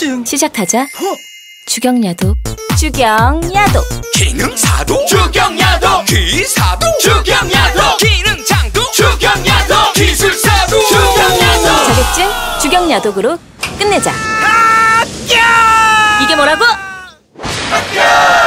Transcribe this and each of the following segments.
통증 시작하자 허! 주경야도 주경야도 기능사도 주경야도 기사도 주경야도 기능장도 주경야도 기술사도 주경야도 자격증 주경야독으로 끝내자 아 이게 뭐라고? 아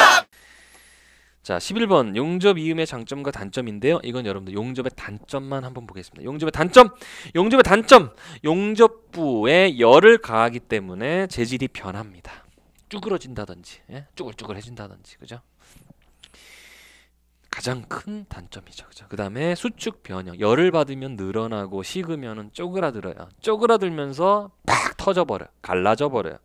자, 11번 용접 이음의 장점과 단점인데요. 이건 여러분들 용접의 단점만 한번 보겠습니다. 용접의 단점, 용접의 단점, 용접부에 열을 가하기 때문에 재질이 변합니다. 쭈그러진다든지, 예? 쭈글쭈글해진다든지, 그죠? 가장 큰 단점이죠, 그죠? 그 다음에 수축 변형, 열을 받으면 늘어나고 식으면 쪼그라들어요. 쪼그라들면서 팍 터져버려, 갈라져버려요.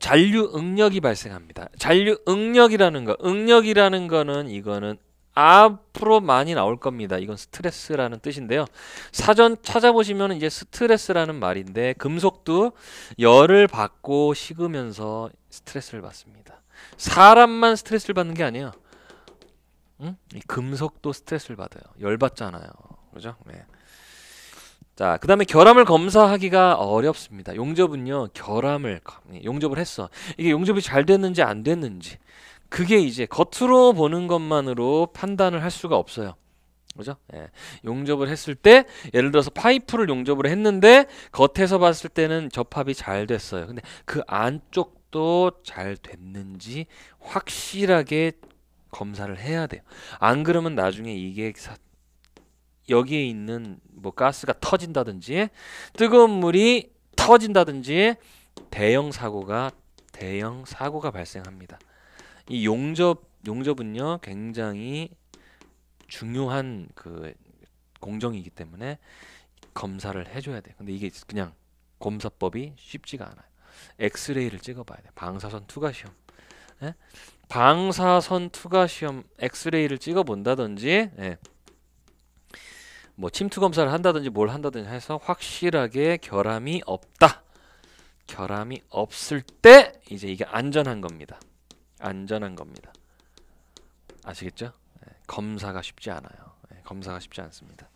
잔류 응력이 발생합니다. 잔류 응력이라는 거, 응력이라는 거는 이거는 앞으로 많이 나올 겁니다. 이건 스트레스라는 뜻인데요. 사전 찾아보시면 이제 스트레스라는 말인데 금속도 열을 받고 식으면서 스트레스를 받습니다. 사람만 스트레스를 받는 게 아니에요. 응? 금속도 스트레스를 받아요. 열 받잖아요. 그죠? 네. 자, 그 다음에 결함을 검사하기가 어렵습니다. 용접은요, 결함을, 예, 용접을 했어. 이게 용접이 잘 됐는지 안 됐는지. 그게 이제 겉으로 보는 것만으로 판단을 할 수가 없어요. 그죠? 예. 용접을 했을 때, 예를 들어서 파이프를 용접을 했는데, 겉에서 봤을 때는 접합이 잘 됐어요. 근데 그 안쪽도 잘 됐는지 확실하게 검사를 해야 돼요. 안 그러면 나중에 이게 여기에 있는 뭐 가스가 터진다든지 뜨거운 물이 터진다든지 대형 사고가 대형 사고가 발생합니다. 이 용접 용접은요 굉장히 중요한 그 공정이기 때문에 검사를 해줘야 돼. 근데 이게 그냥 검사법이 쉽지가 않아요. 엑스레이를 찍어봐야 돼. 방사선 투과 시험. 예? 방사선 투과 시험 엑스레이를 찍어본다든지 예. 뭐 침투 검사를 한다든지 뭘 한다든지 해서 확실하게 결함이 없다. 결함이 없을 때 이제 이게 안전한 겁니다. 안전한 겁니다. 아시겠죠? 네, 검사가 쉽지 않아요. 네, 검사가 쉽지 않습니다.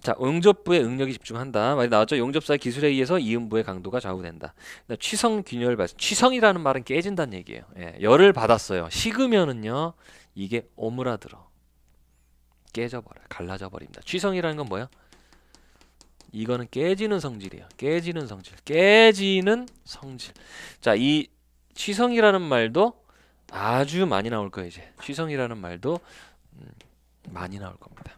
자, 응접부의 응력이 집중한다. 많이 나왔죠? 용접사의 기술에 의해서 이음부의 강도가 좌우된다. 취성 균열 발생. 취성이라는 말은 깨진다는 얘기예요. 예, 열을 받았어요. 식으면은요, 이게 오므라들어. 깨져버려 요 갈라져 버립니다 취성이라는 건 뭐야? 이거는 깨지는 성질이에요 깨지는 성질 깨지는 성질 자 이 취성이라는 말도 아주 많이 나올 거예요 이제 취성이라는 말도 음, 많이 나올 겁니다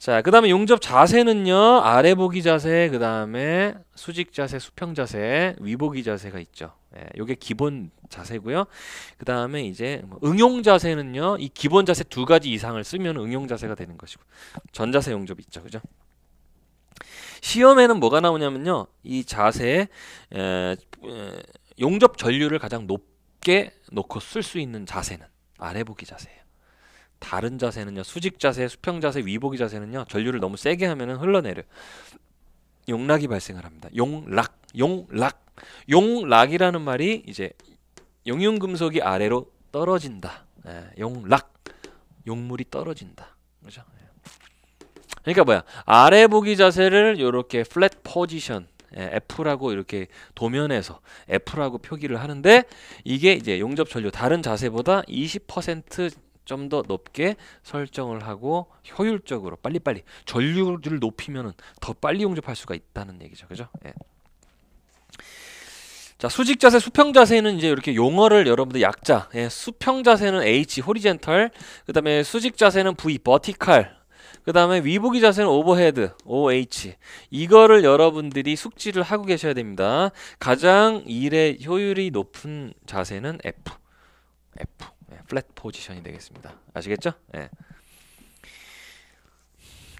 자, 그 다음에 용접 자세는요, 아래 보기 자세, 그 다음에 수직 자세, 수평 자세, 위보기 자세가 있죠. 예, 요게 기본 자세고요. 그 다음에 이제 뭐 응용 자세는요, 이 기본 자세 두 가지 이상을 쓰면 응용 자세가 되는 것이고, 전자세 용접 있죠. 그죠? 시험에는 뭐가 나오냐면요, 이 자세, 에, 용접 전류를 가장 높게 놓고 쓸 수 있는 자세는 아래 보기 자세예요. 다른 자세는요. 수직 자세, 수평 자세, 위보기 자세는요. 전류를 너무 세게 하면은 흘러내려. 용락이 발생을 합니다. 용락, 용락. 용락이라는 말이 이제 용융 금속이 아래로 떨어진다. 예, 용락. 용물이 떨어진다. 그죠? 예. 그러니까 뭐야? 아래 보기 자세를 이렇게 플랫 포지션 예, F라고 이렇게 도면에서 F라고 표기를 하는데 이게 이제 용접 전류 다른 자세보다 20% 좀더 높게 설정을 하고 효율적으로 빨리빨리 전류를 높이면더 빨리 용접할 수가 있다는 얘기죠. 그죠? 예. 자, 수직 자세, 수평 자세는 이제 이렇게 용어를 여러분들 약자. 예, 수평 자세는 H 호리젠털, 그다음에 수직 자세는 V 버티칼. 그다음에 위보기 자세는 오버헤드 OH. 이거를 여러분들이 숙지를 하고 계셔야 됩니다. 가장 일의 효율이 높은 자세는 F. F. 플랫 예, 포지션이 되겠습니다. 아시겠죠? 예.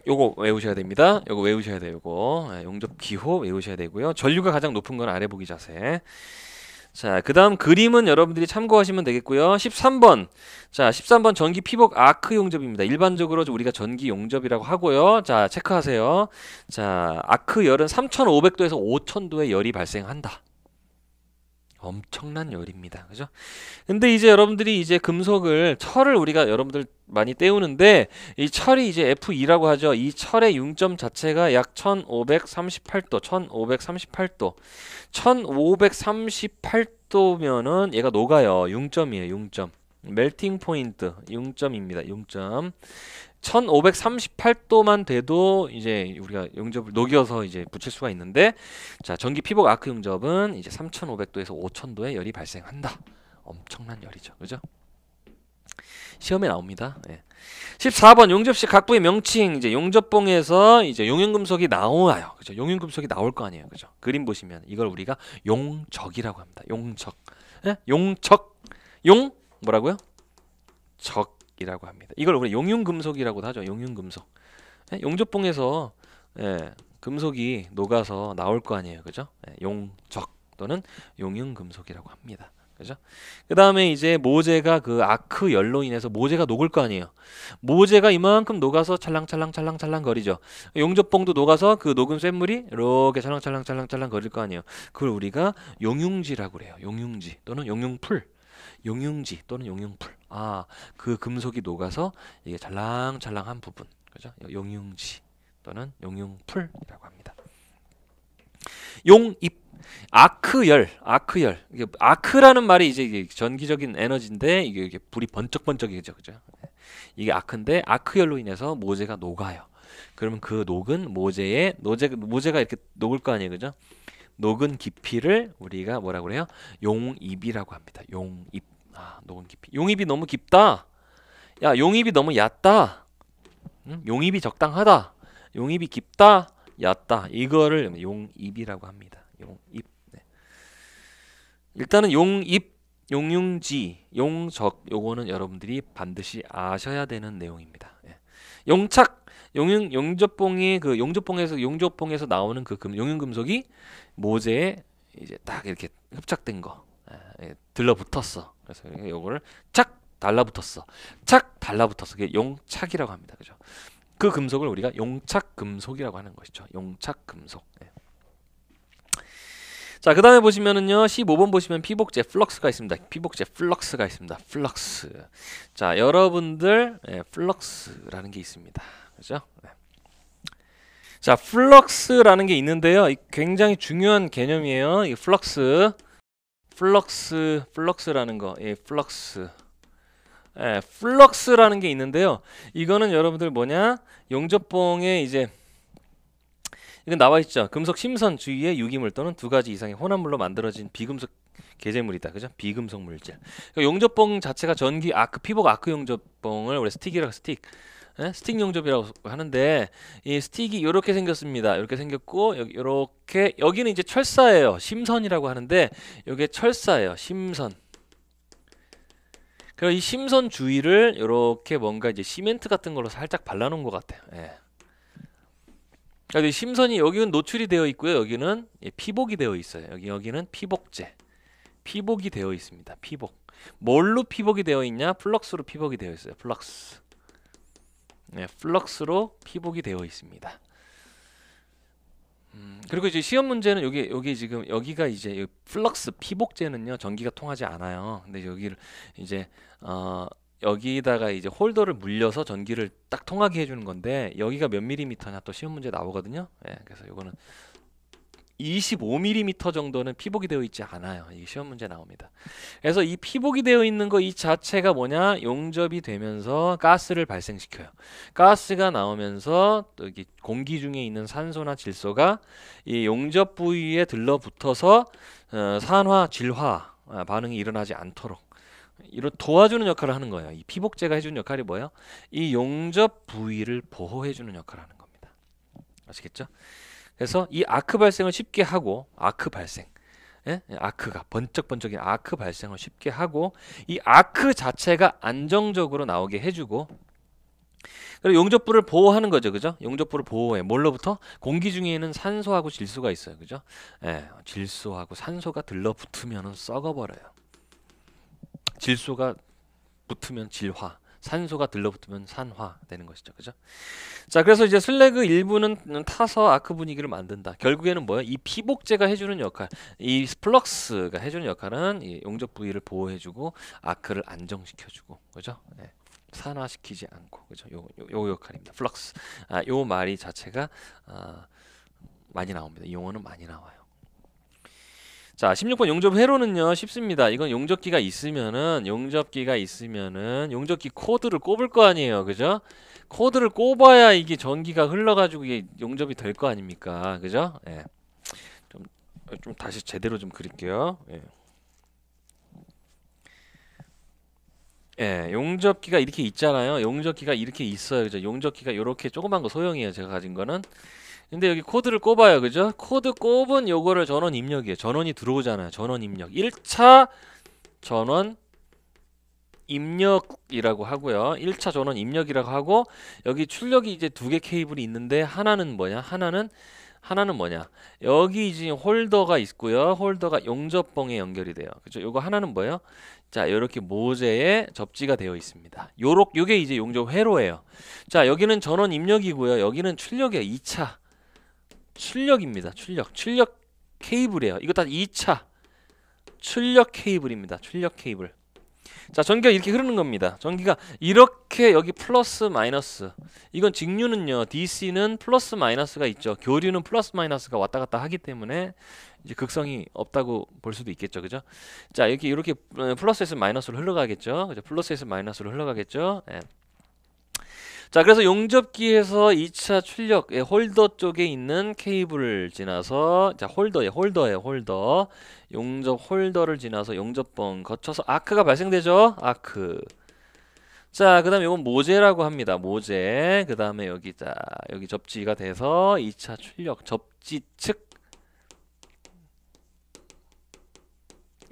요거 외우셔야 됩니다. 요거 외우셔야 돼요. 요거 예, 용접 기호 외우셔야 되고요. 전류가 가장 높은 건 아래 보기 자세. 자, 그 다음 그림은 여러분들이 참고하시면 되겠고요. 13번. 자, 13번 전기 피복 아크 용접입니다. 일반적으로 우리가 전기 용접이라고 하고요. 자, 체크하세요. 자, 아크 열은 3500도에서 5000도의 열이 발생한다. 엄청난 열입니다. 그죠? 근데 이제 여러분들이 이제 금속을 철을 우리가 여러분들 많이 때우는데 이 철이 이제 F2라고 하죠. 이 철의 융점 자체가 약 1538도, 1538도. 1538도면은 얘가 녹아요. 융점이에요. 융점. 멜팅 포인트 0점입니다. 0점. 1538도만 돼도 이제 우리가 용접을 녹여서 이제 붙일 수가 있는데 자, 전기 피복 아크 용접은 이제 3500도에서 5000도의 열이 발생한다. 엄청난 열이죠. 그죠? 시험에 나옵니다. 예. 14번 용접시 각부의 명칭 이제 용접봉에서 이제 용융금속이 나와요. 그죠? 용융금속이 나올 거 아니에요. 그죠? 그림 보시면 이걸 우리가 용적이라고 합니다. 용적. 예? 용적. 용 뭐라고요? 적이라고 합니다. 이걸 우리 용융금속이라고도 하죠. 용융금속. 예, 용접봉에서 예, 금속이 녹아서 나올 거 아니에요. 그죠? 예, 용적 또는 용융금속이라고 합니다. 그죠? 그 다음에 이제 모재가 그 아크 열로 인해서 모재가 녹을 거 아니에요. 모재가 이만큼 녹아서 찰랑찰랑찰랑찰랑 거리죠. 용접봉도 녹아서 그 녹은 쇳물이 이렇게 찰랑찰랑찰랑찰랑 거릴 거 아니에요. 그걸 우리가 용융지라고 그래요. 용융지 또는 용융풀. 용융지 또는 용융풀 아그 금속이 녹아서 이게 잘랑잘랑한 부분 그죠 용융지 또는 용융풀이라고 합니다 용입 아크열, 아크열. 이게 아크라는 말이 이제 전기적인 에너지인데 이게, 불이 번쩍번쩍이죠, 그죠? 이게 아크인데 아크열로 인해서 모재가 녹아요. 그러면 그 녹은 모재에 노재 모재가 이렇게 녹을 거 아니에요, 그죠? 녹은 깊이를 우리가 뭐라 그래요? 용입이라고 합니다. 용입. 아, 녹은 깊이. 용입이 너무 깊다. 야, 용입이 너무 얕다. 응? 용입이 적당하다. 용입이 깊다. 얕다. 이거를 용입이라고 합니다. 용입. 네. 일단은 용입, 용융지, 용적 요거는 여러분들이 반드시 아셔야 되는 내용입니다. 예. 용착 용융 용접봉이 그 용접봉에서 용접봉에서 나오는 그 금, 용융금속이 모재에 이제 딱 이렇게 흡착된 거 예, 예, 들러붙었어. 그래서 요거를 착 달라붙었어. 착 달라붙었어. 그게 용착이라고 합니다. 그죠? 그 금속을 우리가 용착 금속이라고 하는 것이죠. 용착 금속. 예. 자, 그 다음에 보시면은요, 15번 보시면 피복제 플럭스가 있습니다. 피복제 플럭스가 있습니다. 플럭스. 자, 여러분들, 예, 플럭스라는 게 있습니다. 그죠? 네. 자, 플럭스라는 게 있는데요. 굉장히 중요한 개념이에요. 이 플럭스, 플럭스, 플럭스라는 거, 예, 플럭스. 예, 플럭스라는 게 있는데요. 이거는 여러분들 뭐냐? 용접봉에 이제 이건 나와 있죠. 금속 심선 주위에 유기물 또는 두 가지 이상의 혼합물로 만들어진 비금속 계재물이다. 그죠? 비금속 물질. 그러니까 용접봉 자체가 전기 아크 피복 아크 용접봉을 원래 스틱이라고 스틱 예? 스틱 용접이라고 하는데 이 스틱이 이렇게 생겼습니다. 이렇게 생겼고 여기 이렇게 여기는 이제 철사예요. 심선이라고 하는데 이게 철사예요. 심선. 그럼 이 심선 주위를 이렇게 뭔가 이제 시멘트 같은 걸로 살짝 발라놓은 것 같아요. 예. 그러니 심선이 여기는 노출이 되어 있고요. 여기는 피복이 되어 있어요. 여기 여기는 피복제. 피복이 되어 있습니다. 피복. 뭘로 피복이 되어 있냐? 플럭스로 피복이 되어 있어요. 플럭스. 네, 플럭스로 피복이 되어 있습니다. 음, 그리고 이제 시험 문제는 여기 여기 지금 여기가 이제 여기 플럭스 피복제는요 전기가 통하지 않아요. 근데 여기를 이제 어, 여기다가 이제 홀더를 물려서 전기를 딱 통하게 해주는 건데 여기가 몇 밀리미터냐 또 시험 문제 나오거든요. 예, 그래서 이거는 25mm 정도는 피복이 되어 있지 않아요. 이 시험 문제 나옵니다. 그래서 이 피복이 되어 있는 거 이 자체가 뭐냐? 용접이 되면서 가스를 발생시켜요. 가스가 나오면서 또 이게 공기 중에 있는 산소나 질소가 이 용접 부위에 들러붙어서 어, 산화, 질화 아, 반응이 일어나지 않도록 이런 도와주는 역할을 하는 거예요. 이 피복제가 해주는 역할이 뭐예요? 이 용접 부위를 보호해주는 역할을 하는 겁니다. 아시겠죠? 그래서 이 아크 발생을 쉽게 하고 아크 발생 예? 아크가 번쩍번쩍인 아크 발생을 쉽게 하고 이 아크 자체가 안정적으로 나오게 해주고 그리고 용접부를 보호하는 거죠, 그죠? 용접부를 보호해. 뭘로부터? 공기 중에는 산소하고 질소가 있어요, 그죠? 예, 질소하고 산소가 들러붙으면 썩어버려요. 질소가 붙으면 질화, 산소가 들러붙으면 산화 되는 것이죠. 그죠? 자, 그래서 이제 슬래그 일부는 타서 아크 분위기를 만든다. 결국에는 뭐야? 이 피복제가 해주는 역할, 이 플럭스가 해주는 역할은 이 용접 부위를 보호해주고 아크를 안정시켜주고, 그죠? 네. 산화시키지 않고, 그죠? 요, 요, 요 역할입니다. 플럭스. 아, 요 말이 자체가 아, 많이 나옵니다. 이 용어는 많이 나와요. 자, 16번 용접 회로는요, 쉽습니다. 이건 용접기가 있으면은, 용접기가 있으면은, 용접기 코드를 꼽을 거 아니에요. 그죠? 코드를 꼽아야 이게 전기가 흘러가지고 이게 용접이 될 거 아닙니까? 그죠? 예. 좀, 좀 다시 제대로 좀 그릴게요. 예. 예, 용접기가 이렇게 있잖아요. 용접기가 이렇게 있어요. 그죠? 용접기가 이렇게 조그만 거 소형이에요. 제가 가진 거는. 근데 여기 코드를 꼽아요. 그죠? 코드 꼽은 요거를 전원 입력이에요. 전원이 들어오잖아요. 전원 입력. 1차 전원 입력이라고 하고요. 1차 전원 입력이라고 하고 여기 출력이 이제 두 개 케이블이 있는데 하나는 뭐냐? 하나는 하나는 뭐냐? 여기 이제 홀더가 있고요. 홀더가 용접봉에 연결이 돼요. 그죠? 요거 하나는 뭐예요? 자, 이렇게 모재에 접지가 되어 있습니다. 요렇 요게 이제 용접 회로예요. 자, 여기는 전원 입력이고요. 여기는 출력이에요. 2차. 출력입니다. 출력. 출력 케이블이에요. 이거 다 2차 출력 케이블입니다. 출력 케이블. 자, 전기가 이렇게 흐르는 겁니다. 전기가 이렇게 여기 플러스 마이너스. 이건 직류는요. DC는 플러스 마이너스가 있죠. 교류는 플러스 마이너스가 왔다 갔다 하기 때문에 이제 극성이 없다고 볼 수도 있겠죠. 그죠? 자, 이렇게 이렇게 어, 플러스에서 마이너스로 흘러가겠죠. 그죠? 플러스에서 마이너스로 흘러가겠죠. 예. 자, 그래서 용접기에서 2차 출력, 예, 홀더 쪽에 있는 케이블을 지나서, 자, 홀더에, 홀더에, 홀더. 용접 홀더를 지나서 용접봉 거쳐서 아크가 발생되죠? 아크. 자, 그 다음에 이건 모재라고 합니다. 모재. 그 다음에 여기, 자, 여기 접지가 돼서 2차 출력, 접지 측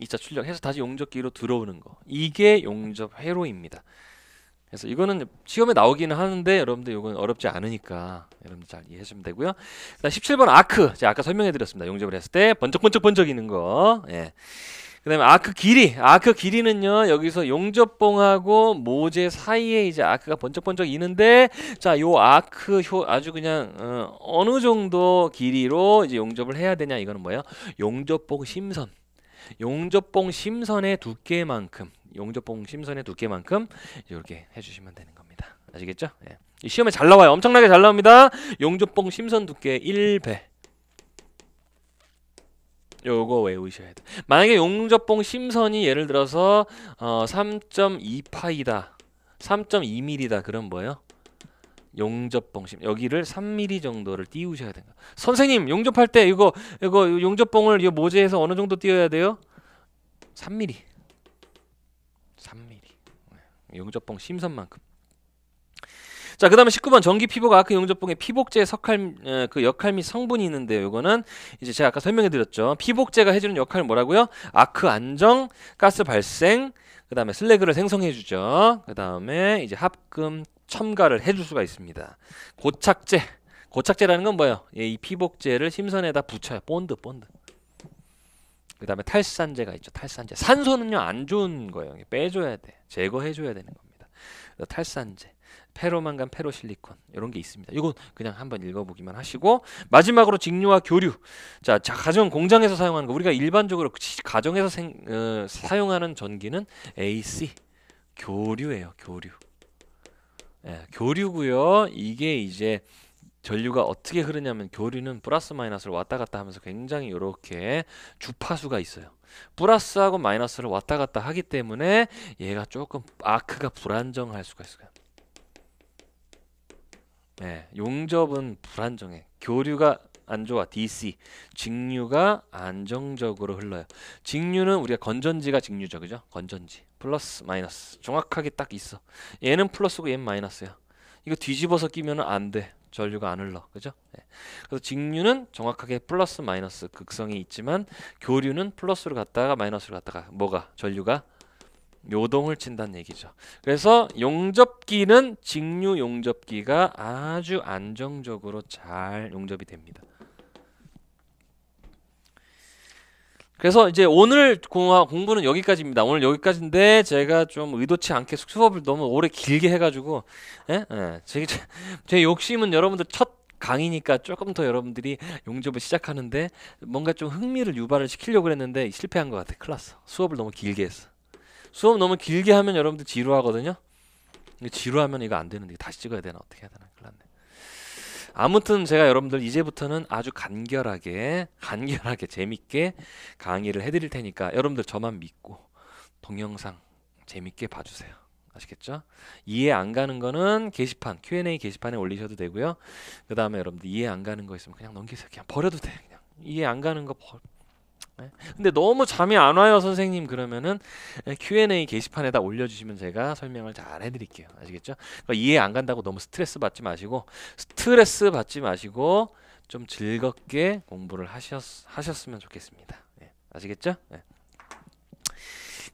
2차 출력해서 다시 용접기로 들어오는 거. 이게 용접 회로입니다. 그래서 이거는 시험에 나오기는 하는데 여러분들 이건 어렵지 않으니까 여러분들 잘 이해해 주면 되고요. 그다음 17번 아크. 제가 아까 설명해 드렸습니다. 용접을 했을 때 번쩍번쩍 번쩍이는 거. 예. 그다음에 아크 길이. 아크 길이는요. 여기서 용접봉하고 모재 사이에 이제 아크가 번쩍번쩍 이는데 자, 요 아크 효 아주 그냥 어, 어느 정도 길이로 이제 용접을 해야 되냐 이거는 뭐예요? 용접봉 심선. 용접봉 심선의 두께만큼 용접봉 심선의 두께만큼 이렇게 해주시면 되는 겁니다. 아시겠죠? 예. 시험에 잘 나와요. 엄청나게 잘 나옵니다. 용접봉 심선 두께 1배. 요거 외우셔야 돼. 만약에 용접봉 심선이 예를 들어서 어, 3.2파이다. 3.2mm다. 그럼 뭐예요? 용접봉 심 여기를 3mm 정도를 띄우셔야 된다. 선생님, 용접할 때 이거 이거 용접봉을 이 모재에서 어느 정도 띄워야 돼요? 3mm. 3mm. 용접봉 심선만큼. 자, 그 다음에 19번 전기 피부가 아크 그 용접봉의 피복제 석할 에, 그 역할 및 성분이 있는데요. 이거는 이제 제가 아까 설명해 드렸죠. 피복제가 해주는 역할은 뭐라고요? 아크 안정, 가스 발생, 그 다음에 슬래그를 생성해 주죠. 그 다음에 이제 합금 첨가를 해 줄 수가 있습니다. 고착제, 고착제라는 건 뭐예요? 예, 이 피복제를 심선에다 붙여요. 본드, 본드. 그 다음에 탈산제가 있죠. 탈산제. 산소는요 안 좋은 거예요. 빼줘야 돼. 제거해줘야 되는 겁니다. 탈산제. 페로만간, 페로실리콘 이런 게 있습니다. 이건 그냥 한번 읽어보기만 하시고 마지막으로 직류와 교류. 자, 자 가정 공장에서 사용하는 거 우리가 일반적으로 그 가정에서 생, 어, 사용하는 전기는 AC 교류예요. 교류. 예, 교류고요. 이게 이제 전류가 어떻게 흐르냐면 교류는 플러스 마이너스를 왔다 갔다 하면서 굉장히 이렇게 주파수가 있어요. 플러스하고 마이너스를 왔다 갔다 하기 때문에 얘가 조금 아크가 불안정할 수가 있어요. 네, 용접은 불안정해. 교류가 안 좋아. DC. 직류가 안정적으로 흘러요. 직류는 우리가 건전지가 직류죠. 그죠? 건전지. 플러스 마이너스. 정확하게 딱 있어. 얘는 플러스고 얘는 마이너스야. 이거 뒤집어서 끼면 안 돼. 전류가 안 흘러 그죠 예. 그래서 직류는 정확하게 플러스 마이너스 극성이 있지만 교류는 플러스로 갔다가 마이너스로 갔다가 뭐가 전류가 요동을 친다는 얘기죠 그래서 용접기는 직류 용접기가 아주 안정적으로 잘 용접이 됩니다 그래서 이제 오늘 공부는 여기까지입니다. 오늘 여기까지인데 제가 좀 의도치 않게 수업을 너무 오래 길게 해가지고 예? 예. 제, 제 욕심은 여러분들 첫 강의니까 조금 더 여러분들이 용접을 시작하는데 뭔가 좀 흥미를 유발을 시키려고 그랬는데 실패한 것 같아. 클일 났어. 수업을 너무 길게 했어. 수업 너무 길게 하면 여러분들 지루하거든요. 지루하면 이거 안 되는데 다시 찍어야 되나 어떻게 해야 되나 큰일 났네. 아무튼 제가 여러분들 이제부터는 아주 간결하게 간결하게 재밌게 강의를 해드릴 테니까 여러분들 저만 믿고 동영상 재밌게 봐주세요. 아시겠죠? 이해 안 가는 거는 게시판 Q&A 게시판에 올리셔도 되고요. 그 다음에 여러분들 이해 안 가는 거 있으면 그냥 넘기세요. 그냥 버려도 돼요. 그냥 이해 안 가는 거 버, 려 예. 근데 너무 잠이 안 와요 선생님 그러면은 예, Q&A 게시판에다 올려주시면 제가 설명을 잘 해드릴게요 아시겠죠? 그러니까 이해 안 간다고 너무 스트레스 받지 마시고 스트레스 받지 마시고 좀 즐겁게 공부를 하셨, 하셨으면 좋겠습니다 예, 아시겠죠? 예.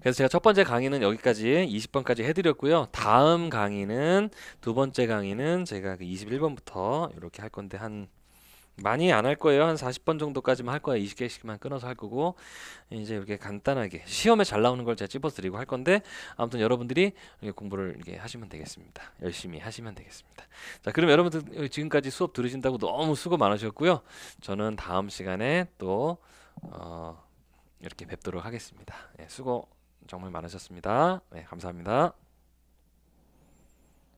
그래서 제가 첫 번째 강의는 여기까지 20번까지 해드렸고요. 다음 강의는 두 번째 강의는 제가 21번부터 그 이렇게 할 건데 한 많이 안 할 거예요. 한 40번 정도까지만 할 거예요. 20개씩만 끊어서 할 거고 이제 이렇게 간단하게 시험에 잘 나오는 걸 제가 찝어드리고 할 건데 아무튼 여러분들이 공부를 이렇게 하시면 되겠습니다. 열심히 하시면 되겠습니다. 자, 그럼 여러분들 지금까지 수업 들으신다고 너무 수고 많으셨고요. 저는 다음 시간에 또 어, 이렇게 뵙도록 하겠습니다. 예, 수고 정말 많으셨습니다. 네, 감사합니다.